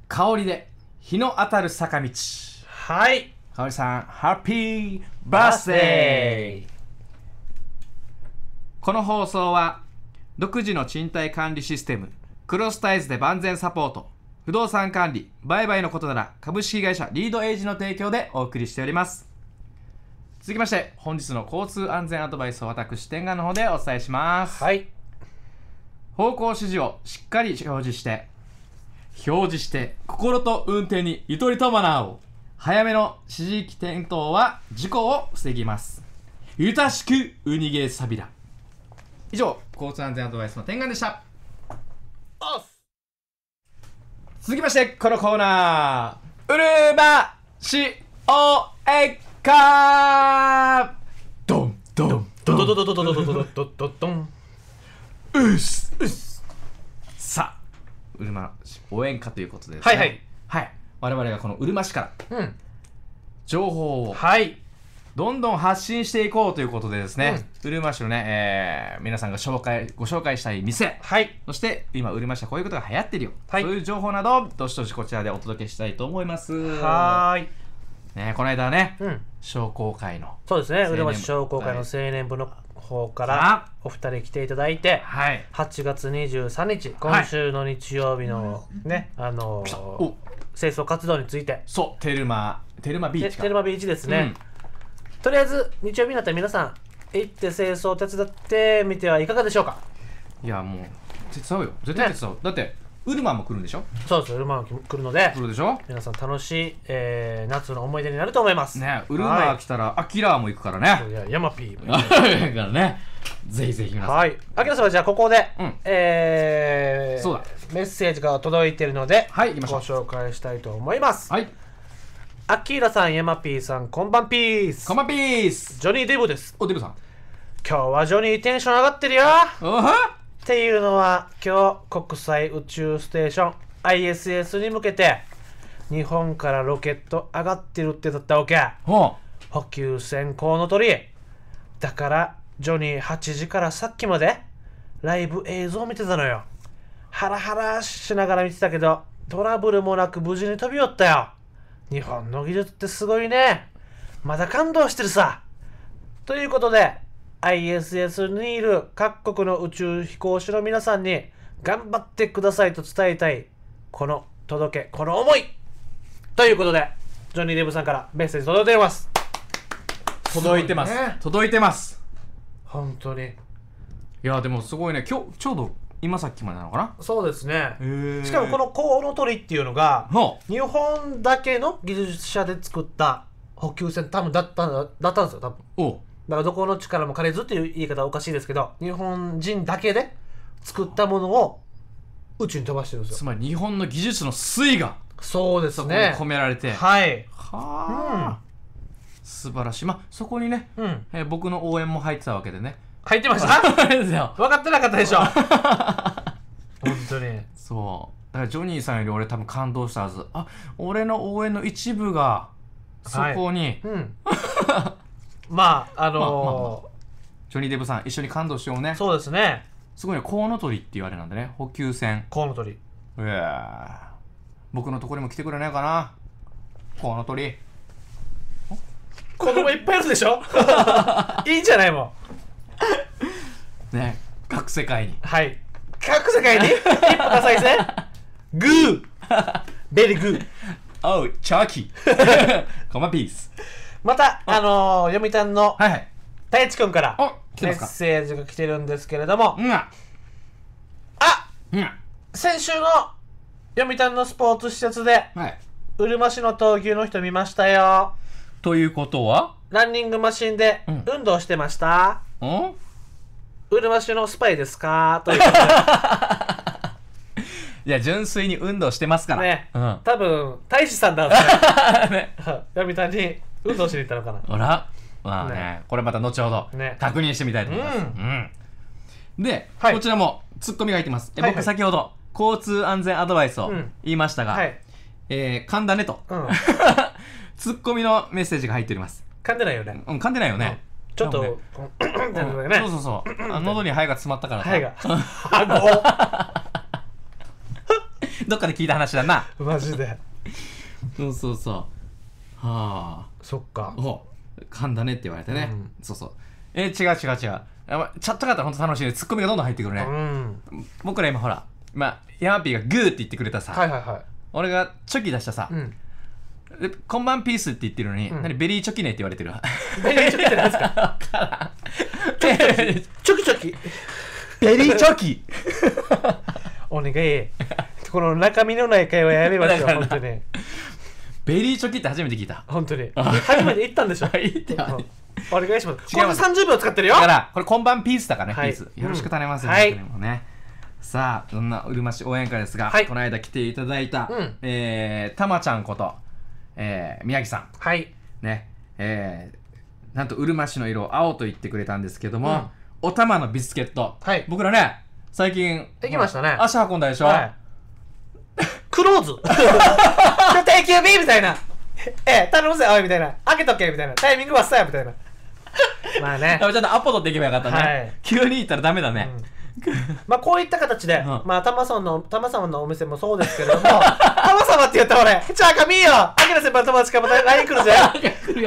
香りで日の当たる坂道。はい。香りさん、ハッピーバースデーこの放送は、独自の賃貸管理システム、クロスタイズで万全サポート、不動産管理、売買のことなら株式会社リードエイジの提供でお送りしております。続きまして、本日の交通安全アドバイスを私、天眼の方でお伝えします。はい。方向指示をしっかり表示して表示して心と運転にゆとりとマナーを早めの指示器転倒は事故を防ぎますゆたしくうにげさびら。以上交通安全アドバイスの点眼でした続きましてこのコーナーうるましおえかドンドンドンドンドンドンドンドンドンドンうっすうっすさあうるま市応援歌ということです、ね、はいはいはい我々がこのうるま市から、情報をはいどんどん発信していこうということでですね、うるま市のね、えー、皆さんが紹介ご紹介したい店、はい、そして今うるま市はこういうことが流行ってるよ、はい、そういう情報などどしどしこちらでお届けしたいと思いますはいねこの間ね、うん、商工会のそうですねうるま市商工会の青年部の方からお二人来ていただいて、はい、8月23日今週の日曜日のね、はい、あのー、清掃活動についてそうテルマテルマビーチテルマビーチですね、うん、とりあえず日曜日になったら皆さん行って清掃手伝ってみてはいかがでしょうかいやもう手伝うよ絶対手伝う、ね、だってウルマンも来るんでしょそうですウルマンも来るので来るでしょ皆さん楽しい、えー、夏の思い出になると思いますねウルマン来たら、はい、アキラーも行くからねいやヤマピーも行く からねぜひぜひ皆さんはいアキラさんはじゃあここで、うん、えー、そうだメッセージが届いてるので、はい、ご紹介したいと思いますはいアキラさんヤマピーさんこんばんピースこんばんピースジョニー・デブですおデブさん今日はジョニーテンション上がってるよおはっていうのは今日国際宇宙ステーション ISS に向けて日本からロケット上がってるってだったわけ補給船コウノトリだからジョニー8時からさっきまでライブ映像を見てたのよハラハラしながら見てたけどトラブルもなく無事に飛び寄ったよ日本の技術ってすごいねまだ感動してるさということで ISS にいる各国の宇宙飛行士の皆さんに頑張ってくださいと伝えたい、この届け、この思いということで、ジョニー・デブさんからメッセージ届いてます。届いてます。ね、届いてます。本当に。いや、でもすごいね、今日、ちょうど今さっきまでなのかなそうですねしかもこのコウノトリっていうのが日本だけの技術者で作った補給船多分だったんだったんですよ多分だからどこの力も借りずっていう言い方はおかしいですけど、日本人だけで作ったものを宇宙に飛ばしてるんですよ。つまり日本の技術の粋が、そうですね。込められて。はい。はあ、うん、素晴らしい。まあ、そこにね、うん、えー、僕の応援も入ってたわけでね。入ってました分かってなかったでしょ。本当に。そう。だからジョニーさんより俺多分感動したはず。あ、俺の応援の一部が、そこに、はい、うん まああのーまあまあまあ、ジョニー・デブさん一緒に感動しようねそうですねすごいねコウノトリって言われなんでね補給船コウノトリいや僕のところにも来てくれないかなコウノトリ子供いっぱいいるでしょ いいんじゃないもんね各世界にはい各世界に一歩多さいぜ。グー ベリグー おう、チャーキー。コマピース。また、あのー、読谷の、太一君からメッセージが来てるんですけれども、うん、あ、うん、先週の読谷のスポーツ施設で、はい、うるま市の闘牛の人見ましたよということはランニングマシンで運動してました、うん、うるま市のスパイですかということで いや純粋に運動してますからね、うん、多分大志さんだろうねね 読谷にどうしに行ったのかな。あら、まあね、ねこれまた後ほど確認してみたいと思います。ね、うん、で、はい、こちらもツッコミが入ってます。はいはい、僕先ほど交通安全アドバイスを言いましたが、うんはい、えー、噛んだねと、うん、ツッコミのメッセージが入っております。噛んでないよね。うん、噛んでないよね。うん、ちょっと、ね、そうそうそう。喉に肺が詰まったから肺が。どっかで聞いた話だな。マジで。そうそうそう。ああそっかお噛んだねって言われてね、うん、そうそうえ違う違う違うチャット方本当楽しいねツッコミがどんどん入ってくるね、うん、僕ら今ほらまあヤマピーがグーって言ってくれたさ、はいはいはい、俺がチョキ出したさ、うんこんばんピース」って言ってるのに、うん、何ベリーチョキねって言われてるベリーチョキって何ですか チョキチョキベリーチョキお願いこの中身のない会話やめましょう本当にベリーチョキって初めて聞いた本当に初めて行ったんでしょ行 ったお願いしますこれ30秒使ってるよだからこれ今晩ピースだからね、ピースよろしく頼みますはい、さあそんなうるま市応援歌ですが、この間来ていただいた、うえー、たまちゃんこと、えー、宮城さんはいねえー、なんとうるま市の色を青と言ってくれたんですけども、おたまのビスケット、はい、僕らね最近できましたね足運んだでしょ、はいクローズ定休日みたいな。ええ、頼むぜ、おい、みたいな。開けとけ、みたいな。タイミングはさや、みたいな。まあね。ちょっとアポ取っていけばよかったね。はい、急に行ったらダメだね。うんまあこういった形で、うん、まあたまさんのタさんのお店もそうですけれども タマ様って言ったら俺チゃあかみーよあきら先輩の友達からまた LINE 来るぜ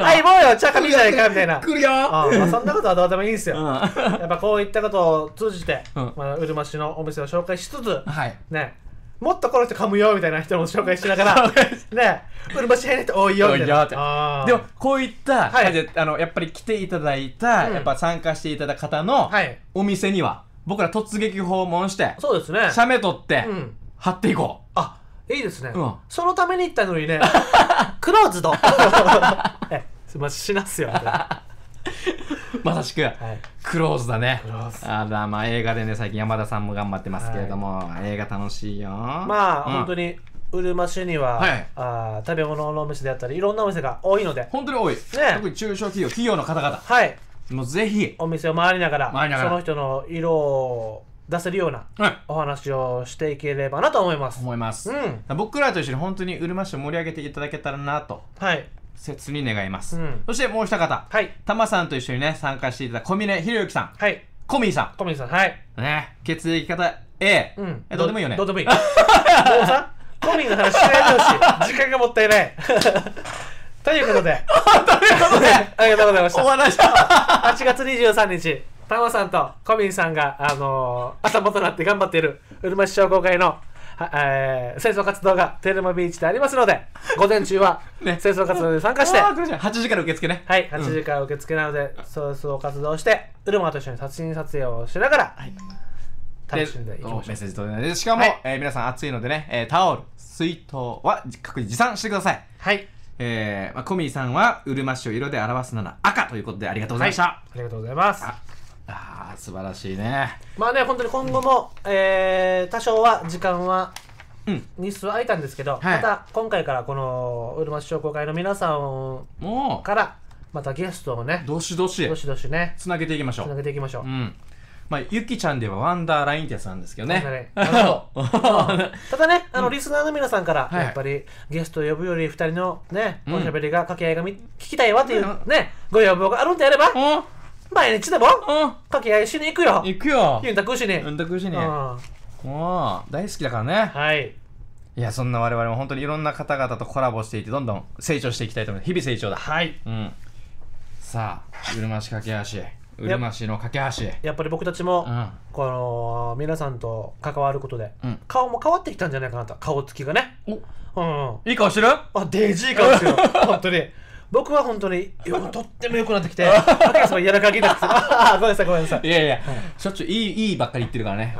はいもうよじゃカかみじゃないかみたいな来るよ、うん、まあ、そんなことはどうでもいいんですよ、うん、やっぱこういったことを通じて、まあ、うるま市のお店を紹介しつつ、はい、ねもっとこの人噛むよみたいな人も紹介しながら ねうるましいんって多いよみたいなでもこういったはい、あのやっぱり来ていただいた、うん、やっぱ参加していただく方のお店には、僕ら突撃訪問してそうですね写メ撮って、うん、貼っていこうあいいですね、うん、そのために行ったのにね クローズド すましなすよまさしく、はい、クローズだねあらまあ映画でね最近山田さんも頑張ってますけれども、はい、映画楽しいよまあ、うん、本当にうるま市には、はい、あ食べ物のお店であったりいろんなお店が多いので本当に多い、ね、特に中小企業企業の方々はいもうぜひお店を回りながらその人の色を出せるようなお話をしていければなと思います、思います、うん、僕らと一緒に本当にうるま市を盛り上げていただけたらなとはい切に願います、うん、そしてもう一方はいタマさんと一緒にね参加していただ小峰博之さんはいコミーさんコミーさんはいね血液型 A、うん、えどうでもいいよねどうでもいいどうさコミーの話しないでほしい時間がもったいない ということでということでありがとうございましたお話し8月23日タマさんとコミーさんがあのー、元となって頑張っているうるま市商工会のは、えー、清掃活動がテルマビーチでありますので、午前中は 清掃活動で参加して、あ8時から受付ね。はい、8時から受付なので、清掃活動して、ウルマと一緒に写真撮影をしながら、楽しんでいきましょうメッ。セージ届いてでしかも、はいえー皆さん暑いのでね、えータオル、水筒は各自持参してください。はい、えーまあ、コミーさんはうるま市を色で表すなら赤ということでありがとうございました。ありがとうございます。あああ素晴らしいねまあね本当に今後も、えー、多少は時間はうん日数は空いたんですけど、はいまた今回からこのうるま市商工会の皆さんからまたゲストをねどしどしどしどしねつなげていきましょう。つなげていきましょう、うんまあゆきちゃんではワンダーラインってやつなんですけどねなるほどただね、あの、リスナーの皆さんから、やっぱり、ゲストを呼ぶより、二人のね、おしゃべりが、掛け合いがみ聞きたいわというね、ご要望があるんであれば、ん。毎日でもうん。かけ合いしに行くよ。行くよ。ユンタ食うしに。うんたくしに。うんもう、大好きだからね。はい。いや、そんな我々も本当にいろんな方々とコラボしていって、どんどん成長していきたいと思います。日々成長だ。はい。うん。さあ、うるまし架け橋。うるましの架け橋。やっぱり僕たちも、うん。この、皆さんと関わることで、うん。顔も変わってきたんじゃないかなと。顔つきがね。おうんいい顔してるあ、デージー顔ですよ。本当に。僕は本当によく とっても良くなってきて竹谷さんもやらかげだって ああごめんなさいごめんなさいいやいや、しょっちゅういいいいばっかり言ってるからね、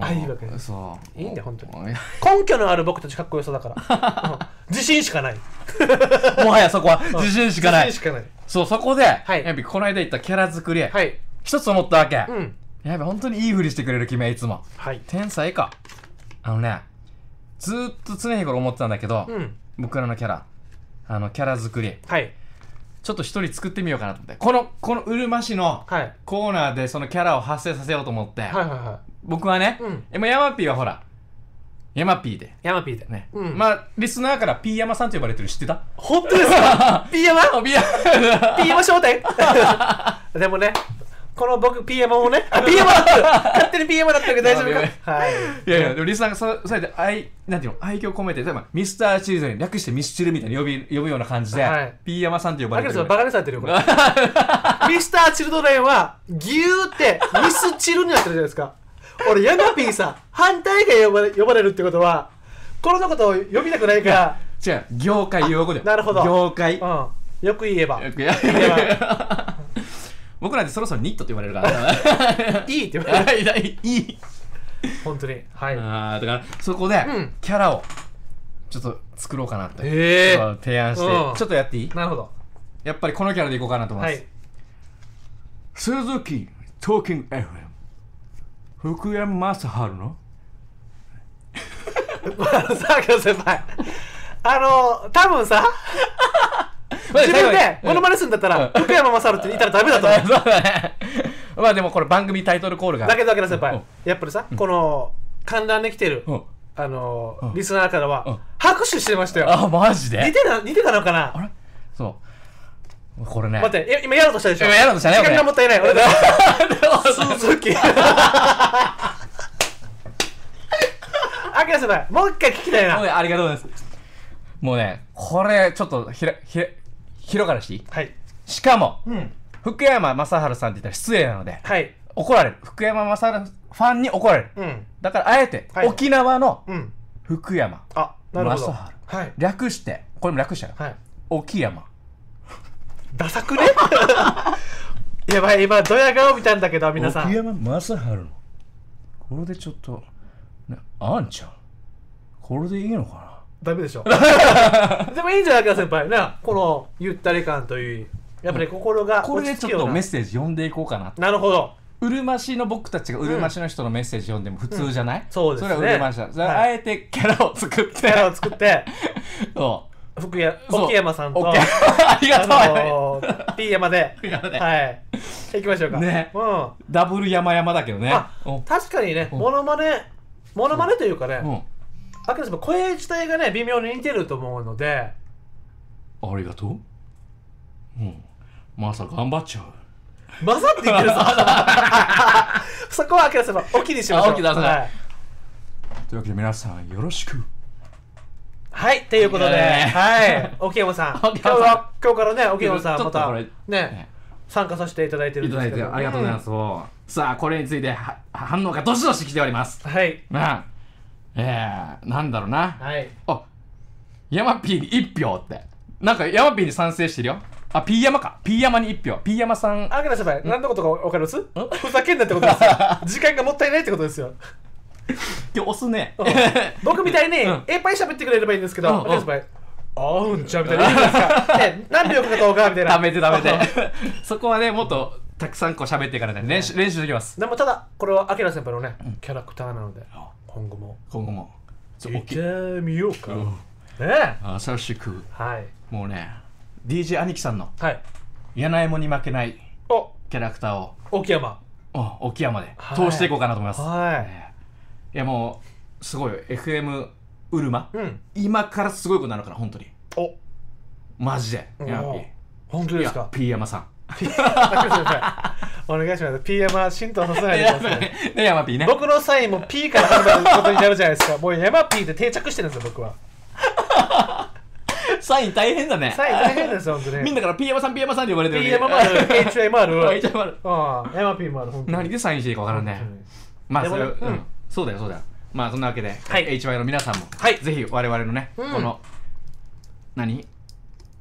あいいばっかりそういいんだよ本当に根拠のある僕たちかっこよさだから、自信しかない もはやそこは自信しかない自信しかないそうそこで、やっぱこの間言ったキャラ作り、はい、一つ思ったわけ、うん、やっぱ本当にいいふりしてくれる君はいつも、はい、天才かあのねずっと常日頃思ってたんだけど、うん、僕らのキャラあのキャラ作り、はい、ちょっと一人作ってみようかなと思ってこのこのうるま市のコーナーでそのキャラを発生させようと思って、はいはいはい、僕はね、うん、えもうヤマピーはほらヤマピーで。ヤマピーで。ね。うん、まあ、リスナーからピーヤマさんと呼ばれてる知ってた本当ですかピーヤピーヤマピーヤマ商店 でもね、この僕 PMO をね、ピ PMO だ った勝手に PMO だったけど大丈夫かはい。いやいや、でもリスナーがそそうやって愛、なんていうの、愛嬌込めて、例えばミスターチルドレン、略してミスチルみたいに呼び呼ぶような感じで、ピー P 山さんって呼ばれてるバカにされてるよ、これ。ミスター・チルドレンは、ギューって、ミスチルになってるじゃないですか。俺、ヤマピーさん、反対が呼ばれ呼ばれるってことは、このことを呼びたくないから、違う、業界用語で。なるほど業界。うん。よく言えば。よく僕らでそろそろニットって言われるから いいって言われる いい本当にはいあだからそこでキャラをちょっと作ろうかなって、えー、提案して、うん、ちょっとやっていいなるほどやっぱりこのキャラでいこうかなと思います、はい、鈴木トーキング FM 福山雅治の さあ先輩あの多分さ 自分でモノマネするんだったら、福山雅治っていたらダメだと思う。そうだね。まあでもこれ番組タイトルコールが。だけどだけど先輩、やっぱりさ、この観覧で来てる、あのリスナーからは、拍手してましたよ。あ、マジで似てた、似てたのかなあれそう。これね。待って、今やろうとしたでしょ今やろうとしたね。時間がもったいない。俺だ。鈴木。あ先輩、もう一回聞きたいな。ありがとうございます。もうね、これ、ちょっとひら、ひら、広がらしていいはいしかも、うん、福山雅治さんって言ったら失礼なので、はい、怒られる福山雅治ファンに怒られる、うん、だからあえて、はい、沖縄の福山、うん、雅治、はい、略してこれも略したう、はい、沖山ダサくね やばい今ドヤ顔見たんだけど皆さん沖山雅治これでちょっと、ね、あんちゃんこれでいいのかなダメでしょ でもいいんじゃないか先輩なこのゆったり感というやっぱり心がこれでちょっとメッセージ読んでいこうかななるほどうるましの僕たちがうるましの人のメッセージ読んでも普通じゃない、うん、そうですねそれはうるまだ、はい、あえてキャラを作ってキャラを作って そう福山沖山さんと ありがとう、あのー、P 山ではい行きましょうかね、うん、ダブル山山だけどね確かにねものまねものまねというかね、うんあくまも声自体がね微妙に似てると思うのでありがとううんマサ頑張っちゃうマサって言ってるぞ そこはあくまでもおきにしましょうはい、というわけで皆さんよろしくはい、ということで、はい、沖山 さん、今日は今日からね、沖山さんまたね、参加させていただいてるんですけど、ありがとうございます。さあ、これについて反応がどしどし来ております。はい。まあえー、なんだろうな。はい。あ、ヤマピーに1票って。なんかヤマピーに賛成してるよ。あ、ピーヤマか。ピーヤマに1票。ピーヤマさん。あ、きらさい。何のことか分かります ふざけんなってことですよ。時間がもったいないってことですよ。今日押すね。僕みたいに、いっぱい喋ってくれればいいんですけど、あ、うんちゃみたいな。何秒か動かみたいな。ダメでダメで。そこはね、もっと。たくさんこう喋っていかないと練習練習できますでもただこれはアキラ先輩のねキャラクターなので今後も今後も行ってみようか、うん、ね新しくはいもうね DJ 兄貴さんのはい柳もに負けないキャラクターを沖山沖山で、はい、通していこうかなと思います、はい、いやもうすごい FM うるま、うん、今からすごいことになるから本当におマジでやっピ本当ですかピーヤマさんお願いします。PM は浸透さでくね、ヤマね。僕のサインも P から始まることになるじゃないですか。もう山 P ピーで定着してるんですよ、僕は。サイン大変だね。サイン大変ですよ、本当に。みんなから P 山さん、P 山さんって呼ばれてる、P 山もある、HA もある。HA もある。うん、山 P もある、何でサインしていいか分からんね。まあ、それ、うん。そうだよ、そうだよ。まあ、そんなわけで、HY の皆さんも、ぜひ我々のね、この、何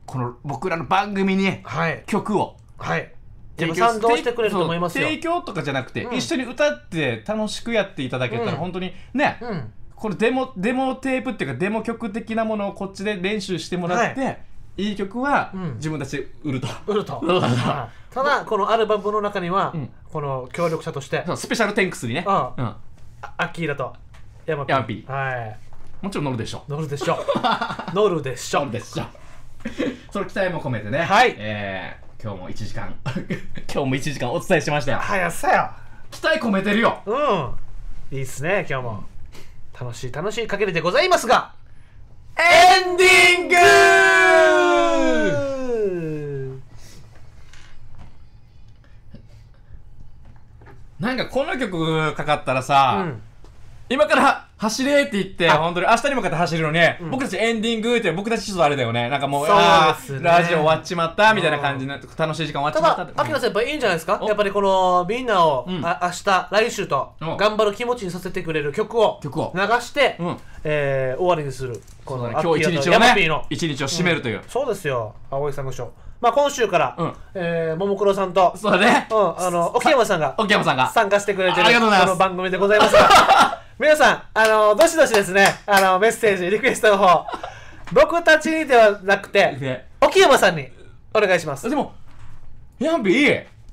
この僕らの番組に曲をはいでも賛同してくれると思いますよ提供とかじゃなくて、うん一緒に歌って楽しくやっていただけたら、本当にね、うんこのデモデモテープっていうかデモ曲的なものをこっちで練習してもらって、い、い曲はうん自分たちで売ると、売ると ただこのアルバムの中には、うんこの協力者としてそうスペシャルテンクスにね、あうん、アッキーラと山ピー山ピはいもちろん乗るでしょ乗るでしょ 乗るでしょ乗るでしょ その期待も込めてねはいえー今日も1時間 今日も1時間お伝えしましたよ早さよ期待込めてるようんいいっすね今日も楽しい楽しいかけるでございますがエンディングなんかこの曲かかったらさ、うん、今から走れって言って、本当に明日に向かって走るのに、僕たちエンディングって、僕たちちょっとあれだよね。なんかもう、あね、ラジオ終わっちまったみたいな感じて、楽しい時間終わっちまった。ただ、秋キさんやっぱいいんじゃないですかやっぱりこの、みんなを、あ明日、来週と、頑張る気持ちにさせてくれる曲を、曲を流して、えー、終わりにする。この、ね、今日一日をね、一日を締めるという。そうですよ、青井さんの賞。まあ、今週から、えー、ももクロさんと、そうだね。うん、あの、沖山さんが、沖山さんが参加してくれてる、あの番組でございます 皆さん、あの、どしどしですね、あの、メッセージ、リクエストの方、僕たちにではなくて、沖山さんにお願いします。でも、やんび、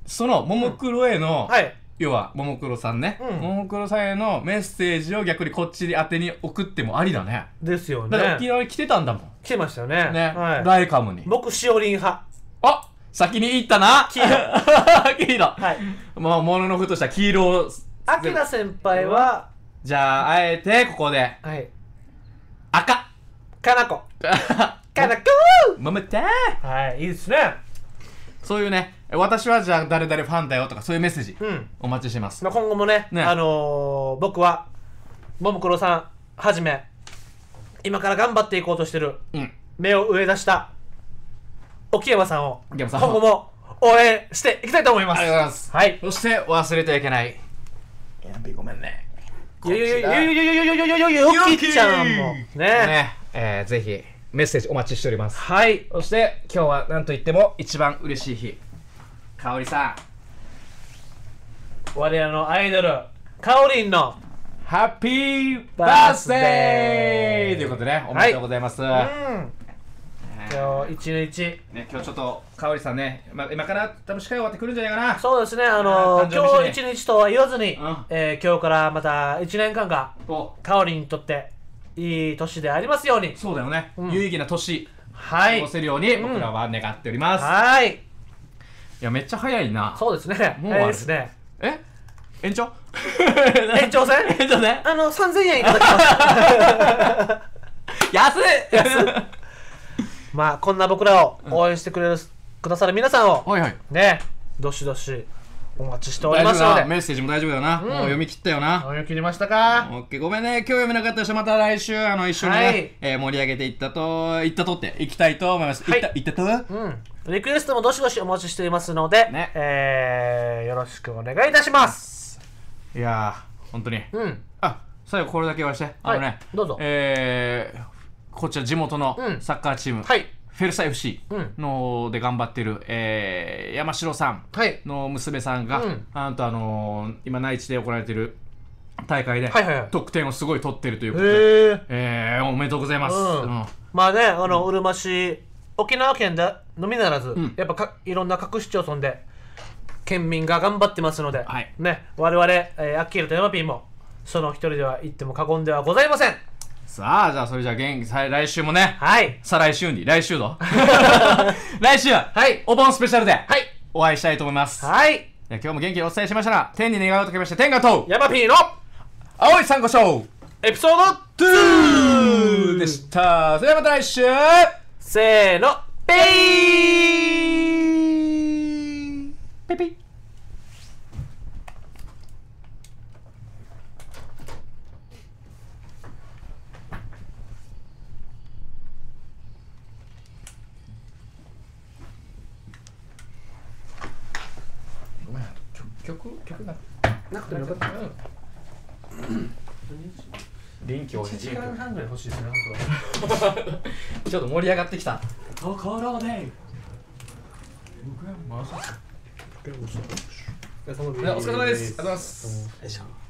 その、ももクロへの、うん、はい。要は、ももクロさんね。ももクロさんへのメッセージを逆にこっちに当てに送ってもありだね。ですよね。だって沖縄に来てたんだもん。来てましたよね。ね。はい、ライカムに。僕、しおりん派。あ先に行ったな黄色。黄色。はい。まあ、もののふとした黄色を。あきら先輩は、じゃあ、あえて、ここで。はい。赤。かなこ。かなこもめてはい、いいですね。そういうね、私はじゃあ誰々ファンだよとかそういうメッセージ、うん、お待ちします。まあ、今後もね、ねあのー、僕は、ももクロさんはじめ、今から頑張っていこうとしてる、うん、目を上出した沖山さんを今後も応援していきたいと思います。ありがとうございます。はい、そして忘れてはいけない。やんぴごめんね。ゆゆゆゆゆゆゆゆゆゆゆきちゃんもねね、えー、ぜひメッセージお待ちしておりますはいそして今日はなんと言っても一番嬉しい日かおりさん我らのアイドルかおりんのハッピーバースデーということでねおめでとうございます、はいうん今日一の一。ね今日ちょっとかおりさんね、まあ、今から多分司会終わってくるんじゃないかなそうですねあのー、今日一の一とは言わずに、うん、えー、今日からまた一年間がかおりにとっていい年でありますようにそうだよね、うん、有意義な年はい、過ごせるように僕らは願っております、うん、はいいやめっちゃ早いなそうですねもうあれ、えですねえ延長 延長戦 延長戦あの三千円いただきます 安い安いまあこんな僕らを応援してくれる、くださる皆さんを、はいはいねどしどしお待ちしておりますのでメッセージも大丈夫だよな、もう読み切ったよな読み切りましたかオッケーごめんね今日読めなかった人また来週あの一緒にね、はいえー盛り上げていったといったとっていきたいと思います、はいい、ったいったと、うんリクエストもどしどしお待ちしていますので、ねえー、よろしくお願いいたしますいやー本当にうんあ最後これだけ言わしてあのね、はいどうぞえーこちら地元のサッカーチーム、うん、はいフェルサ FC ので頑張ってる、えー、山城さんの娘さんが、はい、あとあのー、今内地で行われてる大会で得点をすごい取ってるということで、えー、おめでとうございます、うんうん、まあねあのうるま市沖縄県でのみならず、やっぱかいろんな各市町村で県民が頑張ってますので、はい、ね我々、えー、アッキールとヤマピーもその一人では行っても過言ではございませんさあ、じゃあ、それじゃあ、元気、来週もね。はい。再来週に、来週の 来週、はいお盆スペシャルで、はい。お会いしたいと思います。はい。い今日も元気にお伝えしましたら、天に願いをかけまして、天が問う、ヤマピーの青い珊瑚礁エピソード2でした。それではまた来週せーの、ペイペピ局ななくてもよかった。臨機応変。時間半ぐらい欲しいですね。ちょっと盛り上がってきた。ところで。お疲れ様です。ありがとうございます。